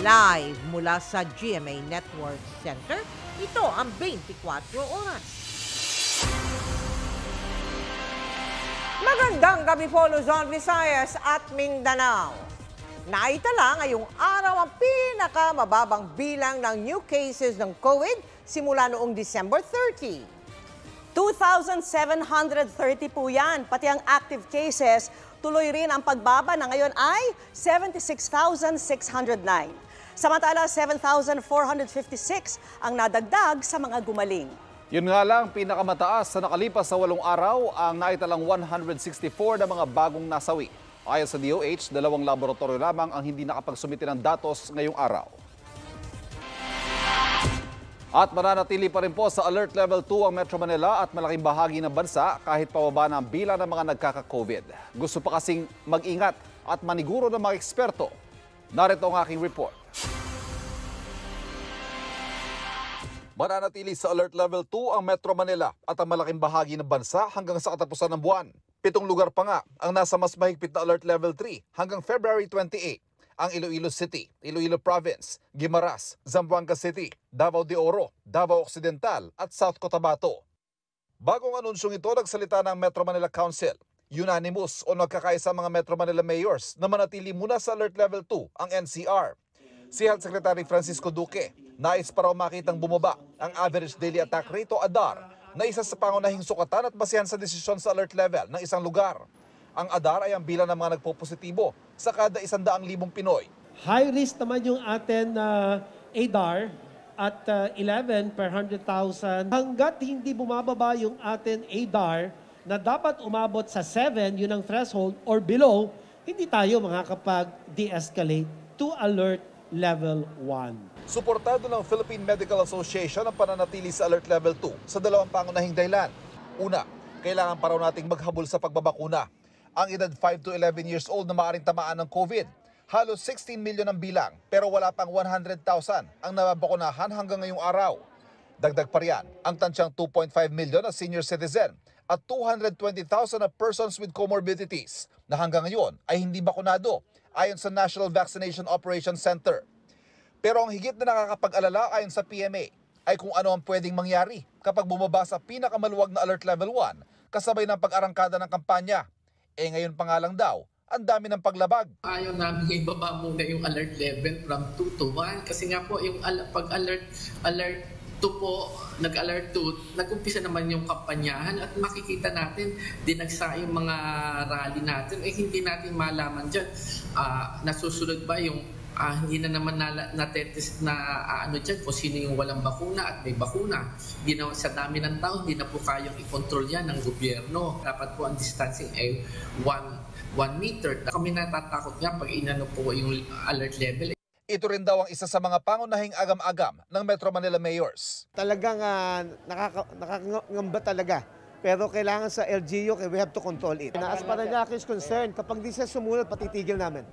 live mula sa GMA Network Center. Ito ang 24 Oras. Magandang gabi po Luzon, Visayas at Mindanao. Naitala ngayong araw ang pinakamababang bilang ng new cases ng COVID simula noong December 30. 2,730 po yan, pati ang active cases Tuloy rin ang pagbaba na ngayon ay 76,609. Samantala, 7,456 ang nadagdag sa mga gumaling. Yun nga lang, pinakamataas sa nakalipas sa walong araw ang naitalang 164 na mga bagong nasawi. Ayon sa DOH, dalawang laboratorio lamang ang hindi nakapagsumiti ng datos ngayong araw. At mananatili pa rin po sa Alert Level 2 ang Metro Manila at malaking bahagi ng bansa kahit pababa na ang bilang ng mga nagkaka-COVID. Gusto pa kasing mag-ingat at maniguro ng mga eksperto. Narito ang aking report. Mananatili sa Alert Level 2 ang Metro Manila at ang malaking bahagi ng bansa hanggang sa katapusan ng buwan. Pitong lugar pa nga ang nasa mas mahigpit na Alert Level 3 hanggang February 28 ang Iloilo City, Iloilo Province, Guimaras, Zamboanga City, Davao de Oro, Davao Occidental at South Cotabato. Bagong anunsyong ito, nagsalita ng Metro Manila Council. Unanimous o nagkakaisa mga Metro Manila mayors na manatili muna sa Alert Level 2 ang NCR. Si Health Secretary Francisco Duque, nais para makitang bumaba ang average daily attack rate o ADAR na isa sa pangunahing sukatan at basehan sa desisyon sa alert level ng isang lugar. Ang ADAR ay ang bilang ng mga nagpopositibo sa kada 100,000 Pinoy. High risk naman yung atin na uh, ADAR at uh, 11 per 100,000. Hanggat hindi bumababa yung atin ADAR na dapat umabot sa 7, yun ang threshold, or below, hindi tayo makakapag-de-escalate to alert level 1. Suportado ng Philippine Medical Association ang pananatili sa alert level 2 sa dalawang pangunahing dahilan. Una, kailangan pa raw nating maghabol sa pagbabakuna ang edad 5 to 11 years old na maaaring tamaan ng COVID. Halos 16 milyon ang bilang pero wala pang 100,000 ang nababakunahan hanggang ngayong araw. Dagdag pa riyan ang tansyang 2.5 milyon na senior citizen at 220,000 na persons with comorbidities na hanggang ngayon ay hindi bakunado ayon sa National Vaccination Operations Center. Pero ang higit na nakakapag-alala ayon sa PMA ay kung ano ang pwedeng mangyari kapag bumaba sa pinakamaluwag na Alert Level 1 kasabay ng pag-arangkada ng kampanya eh ngayon pa nga lang daw, ang dami ng paglabag. Ayaw namin ibaba muna yung alert level from 2 to 1 kasi nga po yung pag alert alert 2 po, nag-alert 2, nag-umpisa naman yung kampanyahan at makikita natin dinagsa yung mga rally natin eh hindi natin malaman dyan uh, nasusunod ba yung uh, hindi na naman na, natetest na uh, ano dyan kung sino yung walang bakuna at may bakuna. Hindi na, sa dami ng tao, hindi na po kayang i-control yan ng gobyerno. Dapat po ang distancing ay 1 1 meter. Kami natatakot nga pag inano po yung alert level. Ito rin daw ang isa sa mga pangunahing agam-agam ng Metro Manila Mayors. Talagang uh, nakaka, nakakangamba talaga pero kailangan sa LGU, we have to control it. Na as rin niya is concerned, kapag di siya sumunod, patitigil namin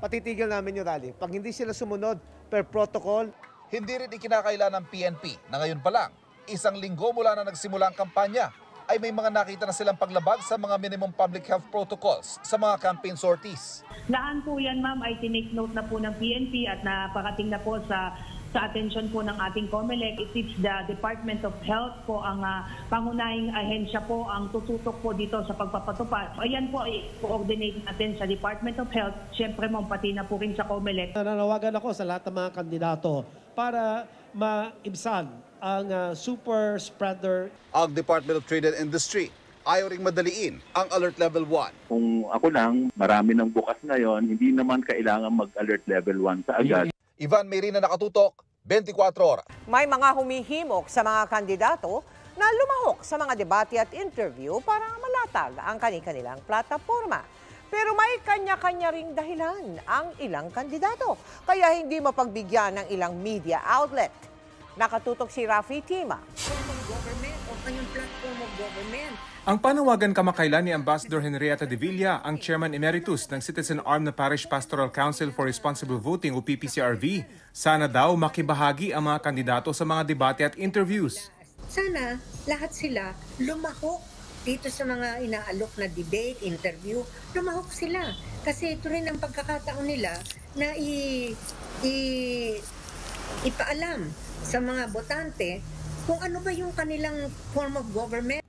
patitigil namin yung rally. Pag hindi sila sumunod per protocol. Hindi rin ikinakaila ng PNP na ngayon pa lang, isang linggo mula na nagsimula ang kampanya, ay may mga nakita na silang paglabag sa mga minimum public health protocols sa mga campaign sorties. Lahan po yan ma'am ay tinake note na po ng PNP at napakating na po sa sa atensyon po ng ating COMELEC. It is the Department of Health po ang uh, pangunahing ahensya po ang tututok po dito sa pagpapatupad. Ayan po, i-coordinate eh, natin sa Department of Health. Siyempre mo, pati na po rin sa COMELEC. Nananawagan ako sa lahat ng mga kandidato para maibsan ang uh, super spreader. Ang Department of Trade and Industry ayaw ring madaliin ang alert level 1. Kung ako lang, marami ng bukas ngayon, hindi naman kailangan mag-alert level 1 sa agad. Ivan Mayrina nakatutok, 24 oras. May mga humihimok sa mga kandidato na lumahok sa mga debate at interview para malatag ang kani kanilang plataforma. Pero may kanya-kanya ring dahilan ang ilang kandidato, kaya hindi mapagbigyan ng ilang media outlet. Nakatutok si Rafi Tima. Government o kanyang platform of government ang panawagan kamakailan ni Ambassador Henrietta de Villa, ang Chairman Emeritus ng Citizen Arm na Parish Pastoral Council for Responsible Voting o PPCRV, sana daw makibahagi ang mga kandidato sa mga debate at interviews. Sana lahat sila lumahok dito sa mga inaalok na debate, interview, lumahok sila. Kasi ito rin ang pagkakataon nila na i, i, ipaalam sa mga botante kung ano ba yung kanilang form of government.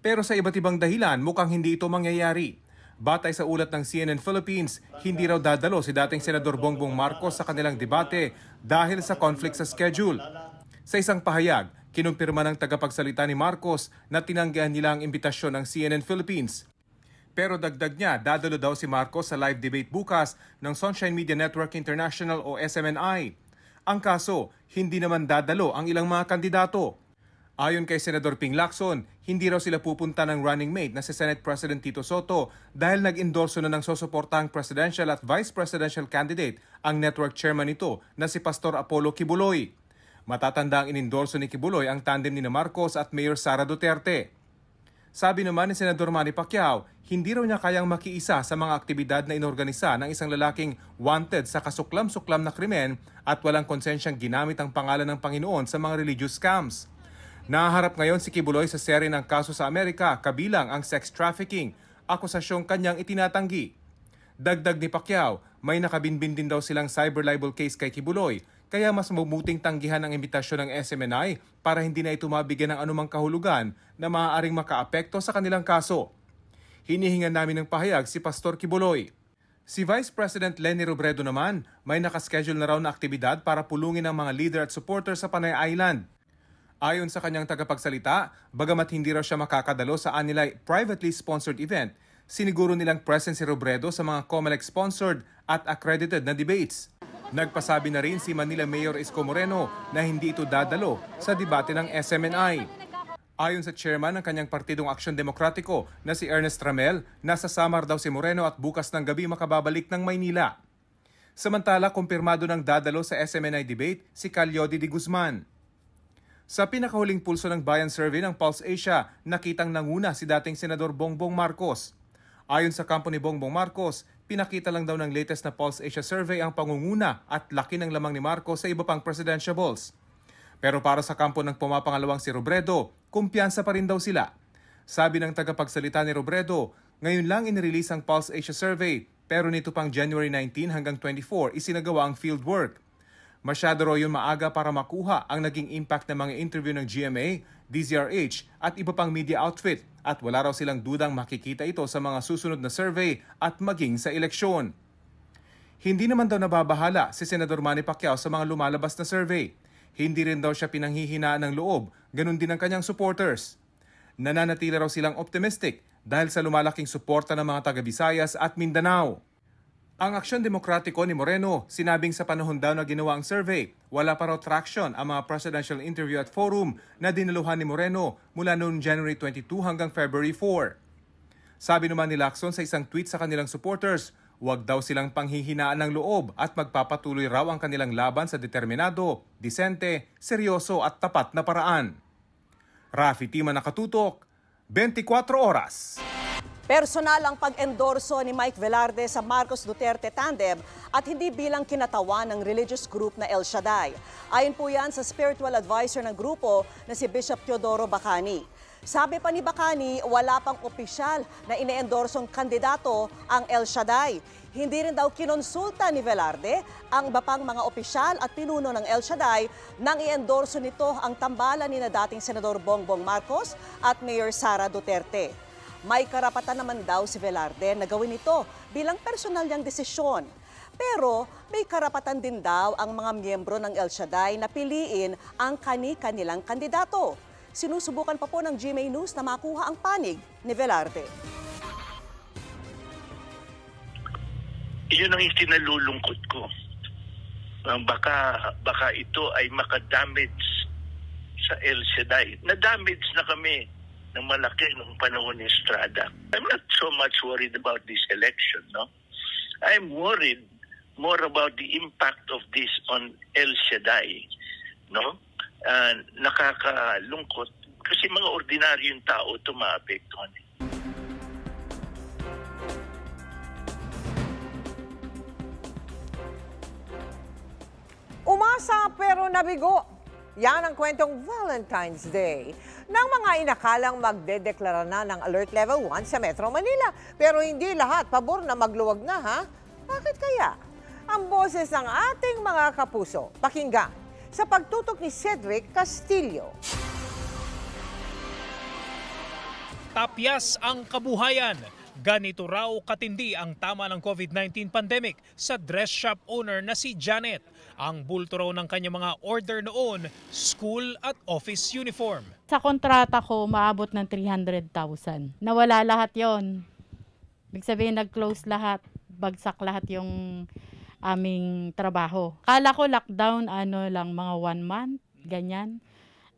Pero sa iba't ibang dahilan, mukhang hindi ito mangyayari. Batay sa ulat ng CNN Philippines, hindi raw dadalo si dating Senador Bongbong Marcos sa kanilang debate dahil sa conflict sa schedule. Sa isang pahayag, kinumpirma ng tagapagsalita ni Marcos na tinanggihan nila ang imbitasyon ng CNN Philippines. Pero dagdag niya, dadalo daw si Marcos sa live debate bukas ng Sunshine Media Network International o SMNI. Ang kaso, hindi naman dadalo ang ilang mga kandidato. Ayon kay Senador Ping Lacson, hindi raw sila pupunta ng running mate na si Senate President Tito Soto dahil nag-endorso na ng susuportang presidential at vice presidential candidate ang network chairman nito na si Pastor Apollo Kibuloy. Matatanda ang inendorso ni Kibuloy ang tandem ni Marcos at Mayor Sara Duterte. Sabi naman ni Senador Manny Pacquiao, hindi raw niya kayang makiisa sa mga aktibidad na inorganisa ng isang lalaking wanted sa kasuklam-suklam na krimen at walang konsensyang ginamit ang pangalan ng Panginoon sa mga religious scams. Naharap ngayon si Kibuloy sa seri ng kaso sa Amerika kabilang ang sex trafficking, akusasyong kanyang itinatanggi. Dagdag ni Pacquiao, may nakabinbin din daw silang cyber libel case kay Kibuloy, kaya mas mabuting tanggihan ang imbitasyon ng SMNI para hindi na ito mabigyan ng anumang kahulugan na maaaring makaapekto sa kanilang kaso. Hinihingan namin ng pahayag si Pastor Kibuloy. Si Vice President Lenny Robredo naman, may nakaschedule na raw na aktibidad para pulungin ang mga leader at supporter sa Panay Island. Ayon sa kanyang tagapagsalita, bagamat hindi raw siya makakadalo sa anilay privately sponsored event, siniguro nilang presence si Robredo sa mga COMELEC-sponsored at accredited na debates. Nagpasabi na rin si Manila Mayor Isko Moreno na hindi ito dadalo sa debate ng SMNI. Ayon sa chairman ng kanyang partidong Aksyon Demokratiko na si Ernest Ramel, nasa Samar daw si Moreno at bukas ng gabi makababalik ng Maynila. Samantala, kumpirmado ng dadalo sa SMNI debate si Calyodi de Guzman. Sa pinakahuling pulso ng Bayan Survey ng Pulse Asia, nakitang nanguna si dating Senador Bongbong Marcos. Ayon sa kampo ni Bongbong Marcos, pinakita lang daw ng latest na Pulse Asia Survey ang pangunguna at laki ng lamang ni Marcos sa iba pang presidential balls. Pero para sa kampo ng pumapangalawang si Robredo, kumpiyansa pa rin daw sila. Sabi ng tagapagsalita ni Robredo, ngayon lang inirelease ang Pulse Asia Survey pero nito pang January 19 hanggang 24 isinagawa ang fieldwork. Masyado raw yun maaga para makuha ang naging impact ng mga interview ng GMA, DZRH at iba pang media outfit at wala raw silang dudang makikita ito sa mga susunod na survey at maging sa eleksyon. Hindi naman daw nababahala si Senador Manny Pacquiao sa mga lumalabas na survey. Hindi rin daw siya pinanghihinaan ng loob, ganun din ang kanyang supporters. Nananatila raw silang optimistic dahil sa lumalaking suporta ng mga taga bisayas at Mindanao. Ang aksyon demokratiko ni Moreno, sinabing sa panahon daw na ginawa ang survey, wala pa raw traction ang mga presidential interview at forum na dinaluhan ni Moreno mula noong January 22 hanggang February 4. Sabi naman ni Lacson sa isang tweet sa kanilang supporters, huwag daw silang panghihinaan ng loob at magpapatuloy raw ang kanilang laban sa determinado, disente, seryoso at tapat na paraan. Rafi Tima nakatutok, 24 oras. Personal ang pag-endorso ni Mike Velarde sa Marcos Duterte tandem at hindi bilang kinatawan ng religious group na El Shaddai. Ayon po yan sa spiritual advisor ng grupo na si Bishop Teodoro Bacani. Sabi pa ni Bacani, wala pang opisyal na ineendorsong kandidato ang El Shaddai. Hindi rin daw kinonsulta ni Velarde ang bapang mga opisyal at pinuno ng El Shaddai nang iendorso nito ang tambalan ni na dating Senador Bongbong Marcos at Mayor Sara Duterte. May karapatan naman daw si Velarde na gawin ito bilang personal niyang desisyon. Pero may karapatan din daw ang mga miyembro ng El Shaddai na piliin ang kani-kanilang kandidato. Sinusubukan pa po ng GMA News na makuha ang panig ni Velarde. Iyon ang itinalulungkot ko. Ah, baka, baka ito ay makadamage sa El Shaddai. Na-damage na kami na malaki nung panahon ni Estrada. I'm not so much worried about this election, no? I'm worried more about the impact of this on El Shaddai, no? Uh, nakakalungkot kasi mga ordinaryong tao ito maapektuhan. Umasa pero nabigo. Yan ang kwentong Valentine's Day ng mga inakalang magdedeklara na ng Alert Level 1 sa Metro Manila. Pero hindi lahat pabor na magluwag na ha? Bakit kaya? Ang boses ng ating mga kapuso, pakinggan sa pagtutok ni Cedric Castillo. Tapyas ang kabuhayan. Ganito raw katindi ang tama ng COVID-19 pandemic sa dress shop owner na si Janet. Ang bulto raw ng kanyang mga order noon, school at office uniform. Sa kontrata ko, maabot ng 300,000. Nawala lahat yon. Ibig sabihin, nag-close lahat. Bagsak lahat yung aming trabaho. Kala ko lockdown, ano lang, mga one month, ganyan.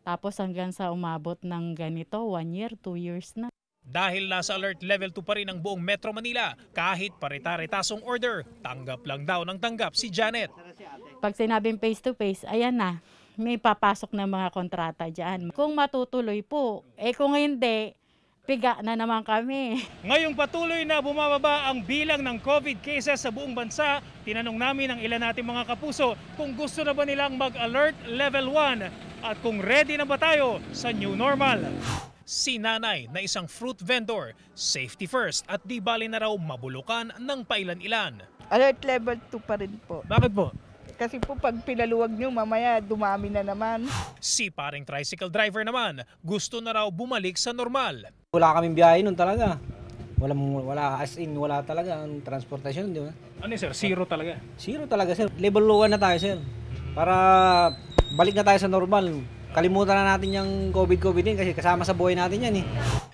Tapos hanggang sa umabot ng ganito, one year, two years na dahil nasa alert level 2 pa rin ang buong Metro Manila kahit parita-retasong order. Tanggap lang daw ng tanggap si Janet. Pag sinabing face to face, ayan na may papasok na mga kontrata dyan. Kung matutuloy po, eh kung hindi, piga na naman kami. Ngayong patuloy na bumababa ang bilang ng COVID cases sa buong bansa, tinanong namin ang ilan nating mga kapuso kung gusto na ba nilang mag-alert level 1 at kung ready na ba tayo sa new normal si nanay na isang fruit vendor, safety first at di bali na raw mabulukan ng pailan-ilan. Alert level 2 pa rin po. Bakit po? Kasi po pag pinaluwag nyo, mamaya dumami na naman. Si paring tricycle driver naman, gusto na raw bumalik sa normal. Wala kaming biyahe nun talaga. Wala, wala, as in, wala talaga ang transportasyon. di ba? Ano sir, zero talaga? Zero talaga, sir. Level 1 na tayo, sir. Para balik na tayo sa normal kalimutan na natin yung COVID-COVID din kasi kasama sa buhay natin yan eh.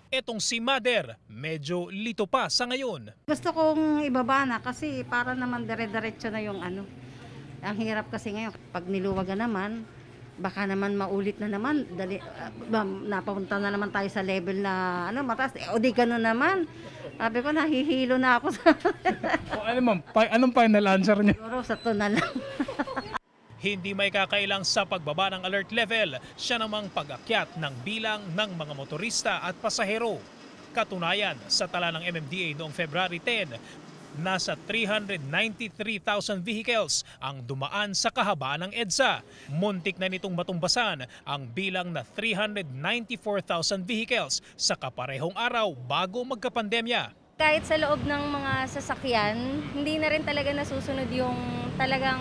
Etong si Mother, medyo lito pa sa ngayon. Gusto kong ibaba na kasi para naman dire-diretso na yung ano. Ang hirap kasi ngayon, pag niluwagan naman, baka naman maulit na naman, dali, uh, ah, napapunta na naman tayo sa level na ano, mataas. Eh, o di gano'n naman. Sabi ko, nahihilo na ako. Sa... o, ano ma'am, pa, anong final answer niya? Siguro sa to na lang. hindi may kakailang sa pagbaba ng alert level, siya namang pag-akyat ng bilang ng mga motorista at pasahero. Katunayan, sa tala ng MMDA noong February 10, nasa 393,000 vehicles ang dumaan sa kahabaan ng EDSA. Muntik na nitong matumbasan ang bilang na 394,000 vehicles sa kaparehong araw bago magkapandemya kahit sa loob ng mga sasakyan, hindi na rin talaga nasusunod yung talagang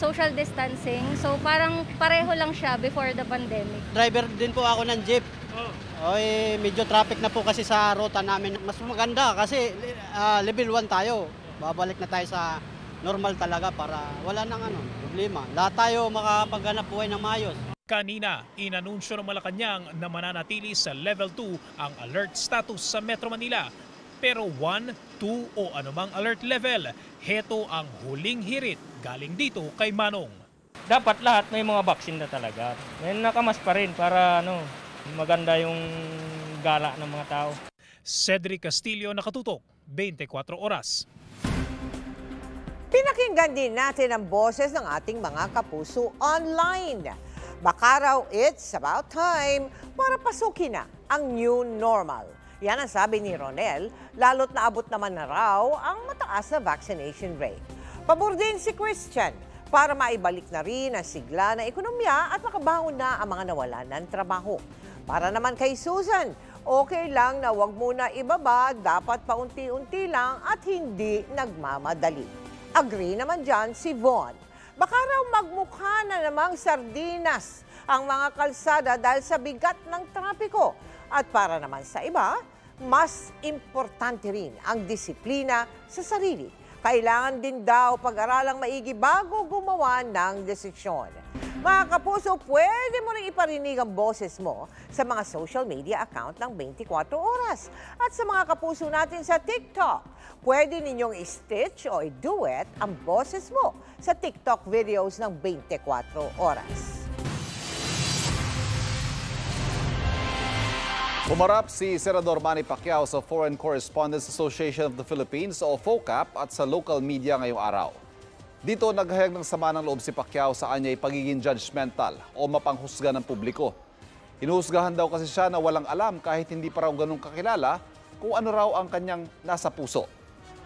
social distancing. So parang pareho lang siya before the pandemic. Driver din po ako ng jeep. Oh. Oy, medyo traffic na po kasi sa ruta namin. Mas maganda kasi uh, level 1 tayo. Babalik na tayo sa normal talaga para wala nang ano, problema. Lahat tayo makakapaghanap buhay ng maayos. Kanina, inanunsyo ng Malacanang na mananatili sa level 2 ang alert status sa Metro Manila pero 1, 2 o anumang alert level. Heto ang huling hirit galing dito kay Manong. Dapat lahat may mga vaccine na talaga. May nakamas pa rin para ano, maganda yung gala ng mga tao. Cedric Castillo nakatutok, 24 oras. Pinakinggan din natin ang boses ng ating mga kapuso online. Baka raw it's about time para pasukin na ang new normal. Yan ang sabi ni Ronel, lalo't naabot naman na raw ang mataas na vaccination rate. Pabor din si Christian para maibalik na rin ang sigla na ekonomiya at makabangon na ang mga nawalan ng trabaho. Para naman kay Susan, okay lang na wag muna ibaba, dapat paunti-unti lang at hindi nagmamadali. Agree naman dyan si Vaughn. Baka raw magmukha na namang sardinas ang mga kalsada dahil sa bigat ng trapiko. At para naman sa iba, mas importante rin ang disiplina sa sarili. Kailangan din daw pag-aralang maigi bago gumawa ng desisyon. Mga kapuso, pwede mo rin iparinig ang boses mo sa mga social media account ng 24 oras. At sa mga kapuso natin sa TikTok, pwede ninyong i-stitch o i-duet ang boses mo sa TikTok videos ng 24 oras. Umarap si Senador Manny Pacquiao sa Foreign Correspondents Association of the Philippines o FOCAP at sa local media ngayong araw. Dito naghayag ng sama ng loob si Pacquiao sa anya'y pagiging judgmental o mapanghusga ng publiko. Inuhusgahan daw kasi siya na walang alam kahit hindi pa raw ganun kakilala kung ano raw ang kanyang nasa puso.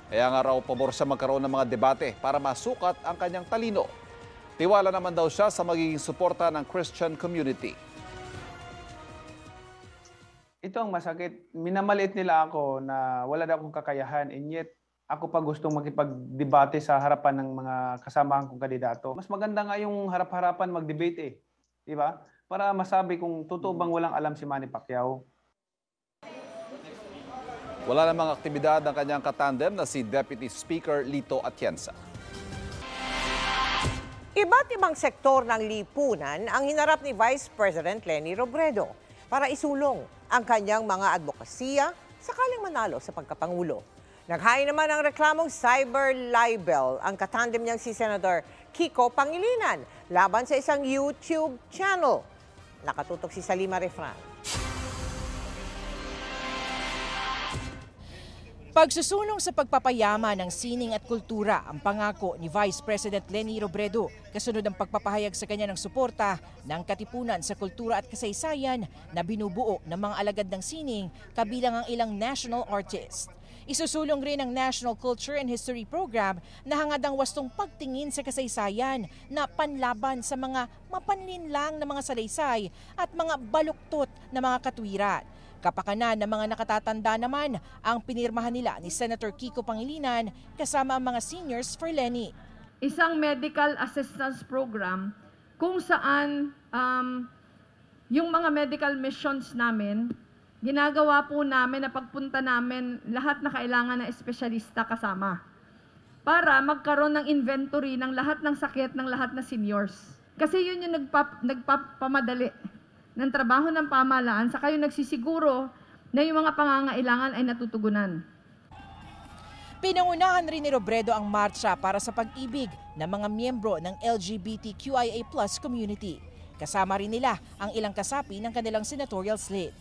Kaya nga raw pabor siya magkaroon ng mga debate para masukat ang kanyang talino. Tiwala naman daw siya sa magiging suporta ng Christian community ito ang masakit. Minamaliit nila ako na wala na akong kakayahan and yet ako pa gustong makipagdebate sa harapan ng mga kasamahan kong kandidato. Mas maganda nga yung harap-harapan mag-debate eh. Di ba? Para masabi kung totoo mm. bang walang alam si Manny Pacquiao. Wala namang aktibidad ng kanyang katandem na si Deputy Speaker Lito Atienza. Iba't ibang sektor ng lipunan ang hinarap ni Vice President Lenny Robredo para isulong ang kanyang mga advokasya sakaling manalo sa pagkapangulo. Naghain naman ang reklamong cyber libel ang katandem niyang si Senator Kiko Pangilinan laban sa isang YouTube channel. Nakatutok si Salima Refran. Pagsusulong sa pagpapayama ng sining at kultura ang pangako ni Vice President Leni Robredo kasunod ng pagpapahayag sa kanya ng suporta ng Katipunan sa Kultura at Kasaysayan na binubuo ng mga alagad ng sining kabilang ang ilang national artist. Isusulong rin ang National Culture and History Program na hangad ang wastong pagtingin sa kasaysayan na panlaban sa mga mapanlinlang na mga salaysay at mga baluktot na mga katwiran. Kapakanan ng mga nakatatanda naman ang pinirmahan nila ni Senator Kiko Pangilinan kasama ang mga seniors for Lenny. Isang medical assistance program kung saan um, yung mga medical missions namin, ginagawa po namin na pagpunta namin lahat na kailangan na espesyalista kasama para magkaroon ng inventory ng lahat ng sakit ng lahat na seniors. Kasi yun yung nagpap, nagpapamadali ng trabaho ng pamahalaan sa kayo nagsisiguro na yung mga pangangailangan ay natutugunan. Pinangunahan rin ni Robredo ang marcha para sa pag-ibig ng mga miyembro ng LGBTQIA plus community. Kasama rin nila ang ilang kasapi ng kanilang senatorial slate.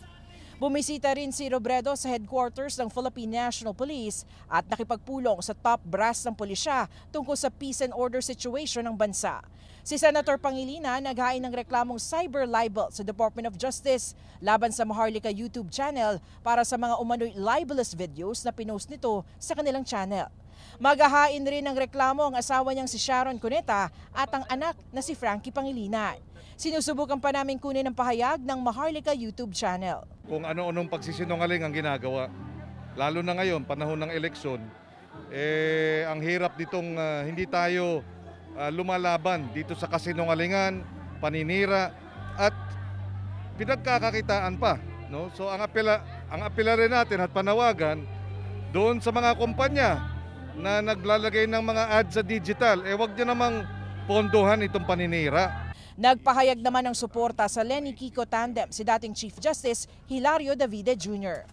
Bumisita rin si Robredo sa headquarters ng Philippine National Police at nakipagpulong sa top brass ng pulisya tungkol sa peace and order situation ng bansa. Si Senator Pangilina naghain ng reklamong cyber libel sa Department of Justice laban sa Maharlika YouTube channel para sa mga umano'y libelous videos na pinost nito sa kanilang channel. Magahain rin ng reklamo ang asawa niyang si Sharon Cuneta at ang anak na si Frankie Pangilinan. Sinusubukan pa namin kunin ang pahayag ng Maharlika YouTube channel. Kung ano-anong pagsisinungaling ang ginagawa, lalo na ngayon, panahon ng eleksyon, eh, ang hirap ditong uh, hindi tayo uh, lumalaban dito sa kasinungalingan, paninira, at pinagkakakitaan pa. No? So ang apela, ang apela rin natin at panawagan doon sa mga kumpanya na naglalagay ng mga ads sa digital, eh wag niyo namang pondohan itong paninira. Nagpahayag naman ng suporta sa Lenny Kiko tandem si dating Chief Justice Hilario Davide Jr.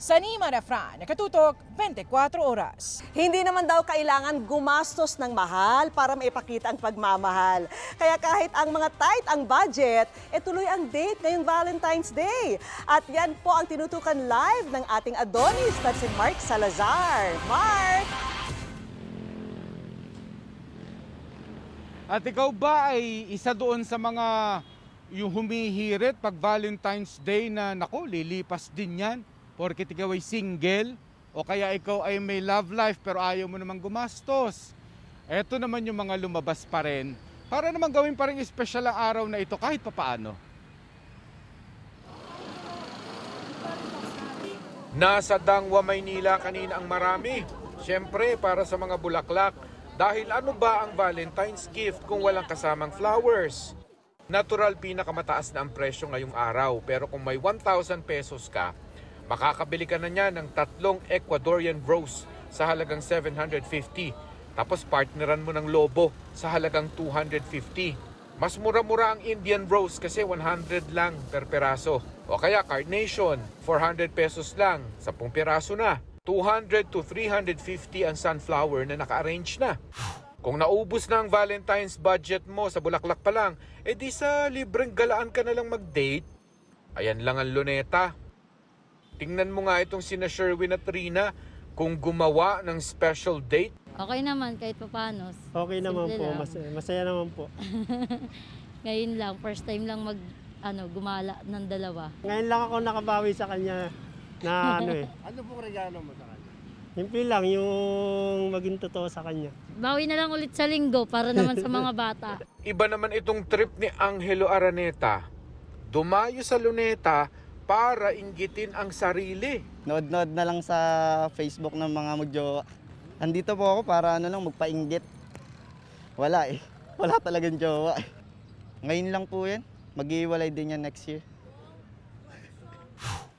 Sa Sanima Refran, nakatutok 24 oras. Hindi naman daw kailangan gumastos ng mahal para maipakita ang pagmamahal. Kaya kahit ang mga tight ang budget, e tuloy ang date ngayong Valentine's Day. At yan po ang tinutukan live ng ating Adonis na si Mark Salazar. Mark! At ikaw ba ay isa doon sa mga yung humihirit pag Valentine's Day na nako, lilipas din yan porque ikaw ay single o kaya ikaw ay may love life pero ayaw mo namang gumastos. Ito naman yung mga lumabas pa rin para naman gawin pa rin espesyal ang araw na ito kahit papaano. Nasa Dangwa, Maynila kanina ang marami. Siyempre, para sa mga bulaklak, dahil ano ba ang Valentine's gift kung walang kasamang flowers? Natural pinakamataas na ang presyo ngayong araw pero kung may 1,000 pesos ka, makakabili ka na niya ng tatlong Ecuadorian rose sa halagang 750 tapos partneran mo ng lobo sa halagang 250. Mas mura-mura ang Indian rose kasi 100 lang per peraso. O kaya carnation, 400 pesos lang, 10 peraso na. 200 to 350 ang sunflower na naka-arrange na. Kung naubos na ang Valentine's budget mo sa bulaklak pa lang, edi eh sa libreng galaan ka na lang mag-date. Ayan lang ang luneta. Tingnan mo nga itong sina Sherwin at Rina kung gumawa ng special date. Okay naman kahit papanos. Okay Simple naman po, lang. masaya, masaya naman po. Ngayon lang, first time lang mag ano, gumala ng dalawa. Ngayon lang ako nakabawi sa kanya na ano eh. Ano pong regalo mo sa kanya? Simple lang, yung maging totoo sa kanya. Bawi na lang ulit sa linggo para naman sa mga bata. Iba naman itong trip ni Angelo Araneta. Dumayo sa Luneta para inggitin ang sarili. Nod-nod na lang sa Facebook ng mga magjowa. Andito po ako para ano lang magpainggit. Wala eh. Wala talagang jowa eh. Ngayon lang po yan. Mag-iwalay din yan next year.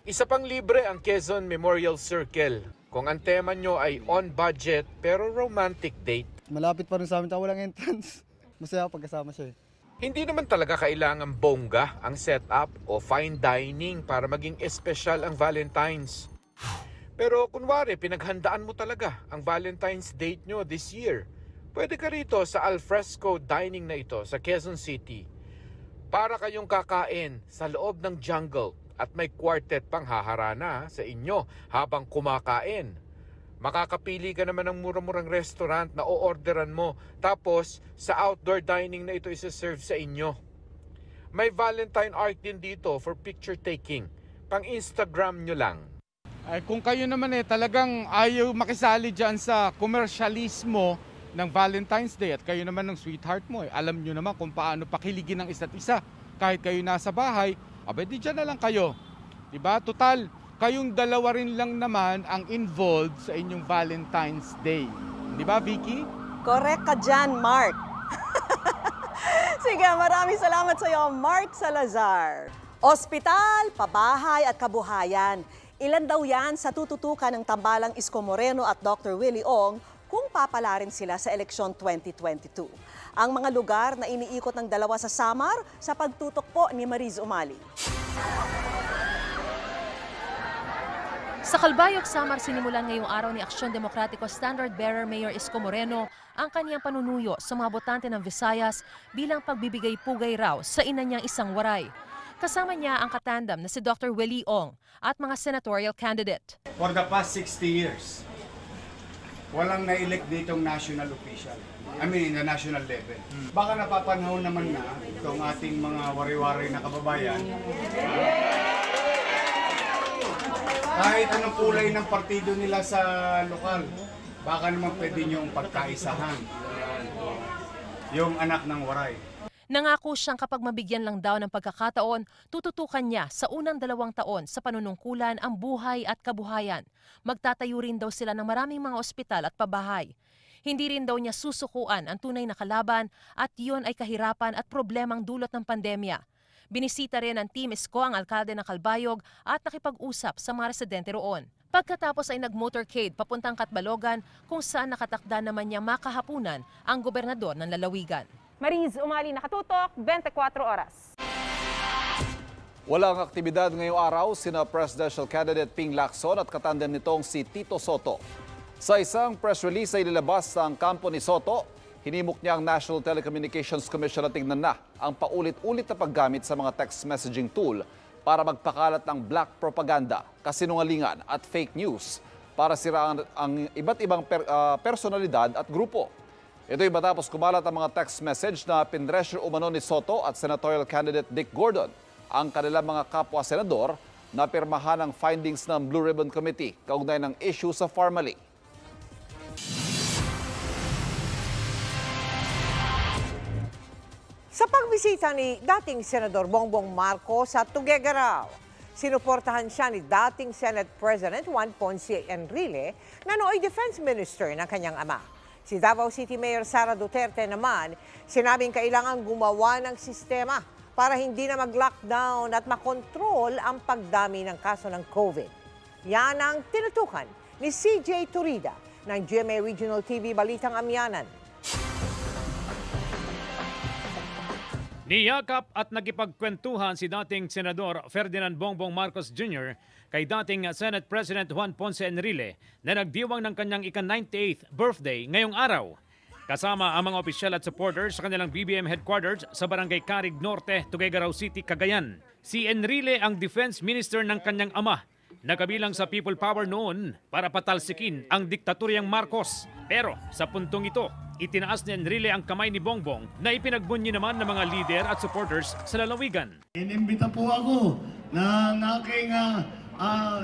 Isa pang libre ang Quezon Memorial Circle. Kung ang tema nyo ay on budget pero romantic date. Malapit pa rin sa amin, tapos walang entrance. Masaya pagkasama siya eh. Hindi naman talaga kailangan bongga ang setup o fine dining para maging espesyal ang Valentine's. Pero kunwari, pinaghandaan mo talaga ang Valentine's date nyo this year. Pwede ka rito sa alfresco dining na ito sa Quezon City. Para kayong kakain sa loob ng jungle at may quartet pang haharana sa inyo habang kumakain. Makakapili ka naman ng mura-murang restaurant na o-orderan mo tapos sa outdoor dining na ito isa-serve sa inyo. May Valentine art din dito for picture taking. Pang Instagram nyo lang. Ay, kung kayo naman eh talagang ayaw makisali dyan sa komersyalismo ng Valentine's Day at kayo naman ng sweetheart mo eh. Alam nyo naman kung paano pakiligin ng isa't isa. Kahit kayo nasa bahay, abay di dyan na lang kayo. Diba? Total, kayong dalawa rin lang naman ang involved sa inyong Valentine's Day. Di ba, Vicky? Correct ka dyan, Mark. Sige, maraming salamat sa iyo, Mark Salazar. Ospital, pabahay at kabuhayan. Ilan daw yan sa tututukan ng Tambalang Isko Moreno at Dr. Willie Ong kung papalarin sila sa eleksyon 2022 ang mga lugar na iniikot ng dalawa sa Samar sa pagtutok po ni Mariz Umali. Sa Kalbayog, Samar, sinimulan ngayong araw ni Aksyon Demokratiko Standard Bearer Mayor Isko Moreno ang kanyang panunuyo sa mga botante ng Visayas bilang pagbibigay pugay raw sa ina niyang isang waray. Kasama niya ang katandam na si Dr. Willie Ong at mga senatorial candidate. For the past 60 years, walang na-elect ditong national official. I mean, the national level. Hmm. Baka napapanahon naman na itong ating mga wari-wari na kababayan. Kahit anong kulay ng partido nila sa lokal, baka naman pwede niyong pagkaisahan. Yung anak ng waray. Nangako siyang kapag mabigyan lang daw ng pagkakataon, tututukan niya sa unang dalawang taon sa panunungkulan ang buhay at kabuhayan. Magtatayo rin daw sila ng maraming mga ospital at pabahay. Hindi rin daw niya susukuan ang tunay na kalaban at yon ay kahirapan at problemang dulot ng pandemya. Binisita rin ng Team Isko ang alkalde ng Kalbayog at nakipag-usap sa mga residente roon. Pagkatapos ay nag-motorcade papuntang Katbalogan kung saan nakatakda naman niya makahapunan ang gobernador ng Lalawigan. Mariz Umali Nakatutok, 24 Oras. Walang aktibidad ngayong araw sina presidential candidate Ping Lacson at katandem nitong si Tito Soto. Sa isang press release ay nilabas ang kampo ni Soto, hinimok niya ang National Telecommunications Commission na tingnan na ang paulit-ulit na paggamit sa mga text messaging tool para magpakalat ng black propaganda, kasinungalingan at fake news para siraan ang iba't ibang per, uh, personalidad at grupo. Ito'y matapos kumalat ang mga text message na pinresyo umano ni Soto at senatorial candidate Dick Gordon ang kanilang mga kapwa-senador na pirmahan ang findings ng Blue Ribbon Committee kaugnay ng issue sa Farmally. Sa pagbisita ni dating Senador Bongbong Marcos sa Tuguegarao, sinuportahan siya ni dating Senate President Juan Ponce Enrile na nooy Defense Minister ng kanyang ama. Si Davao City Mayor Sara Duterte naman, sinabing kailangan gumawa ng sistema para hindi na mag-lockdown at makontrol ang pagdami ng kaso ng COVID. Yan ang tinutukan ni CJ Turida ng GMA Regional TV Balitang Amyanan. Niyakap at nagipagkwentuhan si dating Senador Ferdinand Bongbong Marcos Jr kay dating Senate President Juan Ponce Enrile na nagdiwang ng kanyang ika-98th birthday ngayong araw. Kasama ang mga opisyal at supporters sa kanilang BBM headquarters sa Barangay Carig Norte, Tuguegarao City, Cagayan. Si Enrile ang defense minister ng kanyang ama na kabilang sa people power noon para patalsikin ang diktatoryang Marcos. Pero sa puntong ito, itinaas ni Enrile ang kamay ni Bongbong na ipinagbunyi naman ng mga leader at supporters sa lalawigan. Inimbita po ako na aking uh, uh,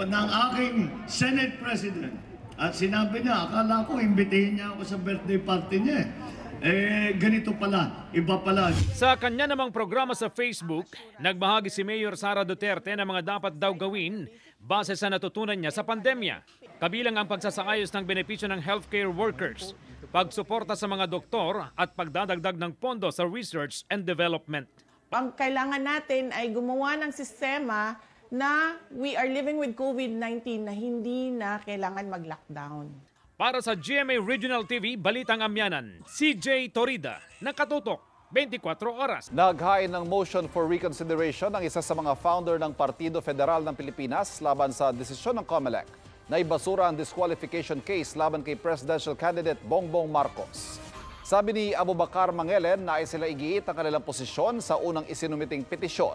ng aking Senate President. At sinabi niya, akala ko, imbitihin niya ako sa birthday party niya. Eh. eh, ganito pala, iba pala. Sa kanya namang programa sa Facebook, nagbahagi si Mayor Sara Duterte ng mga dapat daw gawin base sa natutunan niya sa pandemya. Kabilang ang pagsasaayos ng benepisyo ng healthcare workers, pagsuporta sa mga doktor at pagdadagdag ng pondo sa research and development. Ang kailangan natin ay gumawa ng sistema na we are living with COVID-19 na hindi na kailangan mag-lockdown. Para sa GMA Regional TV, Balitang Amyanan, CJ Torida, nakatutok 24 oras. Naghain ng motion for reconsideration ang isa sa mga founder ng Partido Federal ng Pilipinas laban sa desisyon ng COMELEC na ibasura ang disqualification case laban kay presidential candidate Bongbong Marcos. Sabi ni Abubakar Mangelen na ay sila igiit ang kanilang posisyon sa unang isinumiting petisyon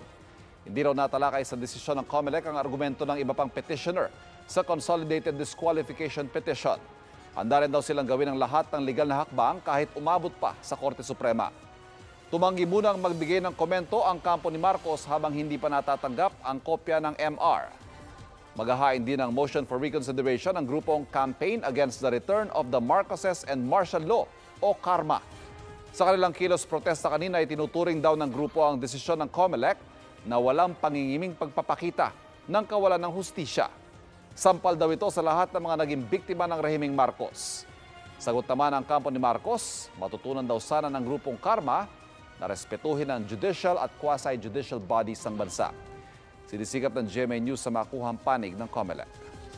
hindi raw natalakay sa desisyon ng COMELEC ang argumento ng iba pang petitioner sa Consolidated Disqualification Petition. Handa rin daw silang gawin ang lahat ng legal na hakbang kahit umabot pa sa Korte Suprema. Tumanggi munang magbigay ng komento ang kampo ni Marcos habang hindi pa natatanggap ang kopya ng MR. Maghahain din ng motion for reconsideration ang grupong Campaign Against the Return of the Marcoses and Martial Law o KARMA. Sa kanilang kilos protesta kanina, ay itinuturing daw ng grupo ang desisyon ng COMELEC na walang pangingiming pagpapakita ng kawalan ng hustisya. Sampal daw ito sa lahat ng mga naging biktima ng rehimeng Marcos. Sagot naman ang kampo ni Marcos, matutunan daw sana ng grupong Karma na respetuhin ang judicial at quasi-judicial bodies ng bansa. Sinisikap ng GMA News sa makuhang panig ng COMELEC.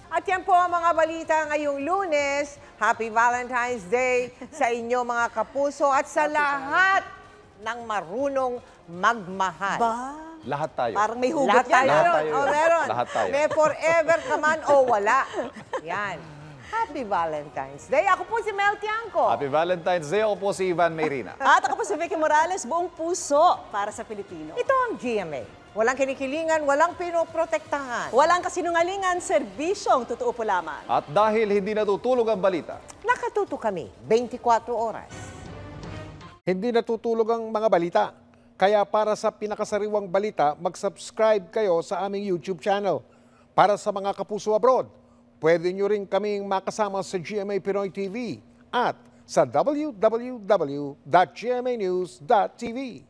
At yan po ang mga balita ngayong lunes. Happy Valentine's Day sa inyo mga kapuso at sa Happy lahat ng marunong magmahal. Ba? Lahat tayo. Parang may hugot Lahat yan. Tayo. Lahat tayo. Oh, meron. Lahat tayo. May forever naman o wala. Yan. Happy Valentine's Day. Ako po si Mel Tiangco. Happy Valentine's Day. Ako po si Ivan Mayrina. At ako po si Vicky Morales, buong puso para sa Pilipino. Ito ang GMA. Walang kinikilingan, walang pinoprotektahan. Walang kasinungalingan, serbisyong totoo po lamang. At dahil hindi natutulog ang balita. Nakatuto kami 24 oras. Hindi natutulog ang mga balita. Kaya para sa pinakasariwang balita, mag-subscribe kayo sa aming YouTube channel. Para sa mga kapuso abroad, pwede nyo rin kaming makasama sa GMA Pinoy TV at sa www.gmanews.tv.